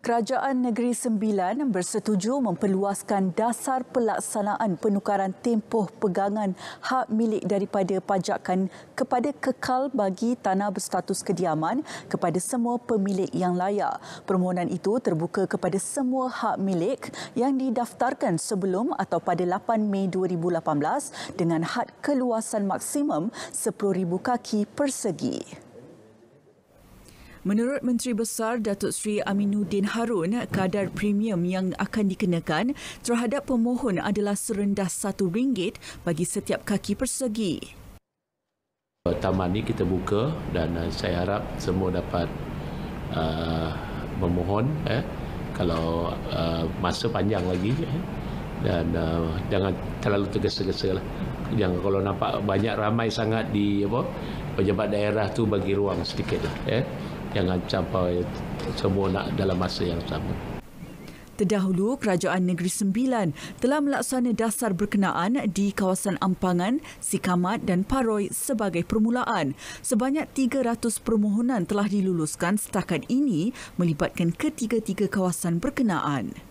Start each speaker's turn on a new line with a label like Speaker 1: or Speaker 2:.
Speaker 1: Kerajaan Negeri Sembilan bersetuju memperluaskan dasar pelaksanaan penukaran tempoh pegangan hak milik daripada pajakan kepada kekal bagi tanah berstatus kediaman kepada semua pemilik yang layak. Permohonan itu terbuka kepada semua hak milik yang didaftarkan sebelum atau pada 8 Mei 2018 dengan had keluasan maksimum 10,000 kaki persegi. Menurut Menteri Besar Datuk Seri Aminuddin Harun, kadar premium yang akan dikenakan terhadap pemohon adalah serendah RM1 bagi setiap kaki persegi.
Speaker 2: Taman ini kita buka dan eh, saya harap semua dapat uh, memohon eh, kalau uh, masa panjang lagi eh, dan uh, jangan terlalu tergesa-gesa lah. Jangan kalau nampak banyak ramai sangat di apa pejabat daerah tu bagi ruang sedikit lah. Eh. Jangan sampai semua nak dalam masa yang sama.
Speaker 1: Terdahulu, Kerajaan Negeri Sembilan telah melaksana dasar berkenaan di kawasan Ampangan, Sikamat dan Paroi sebagai permulaan. Sebanyak 300 permohonan telah diluluskan setakat ini melibatkan ketiga-tiga kawasan berkenaan.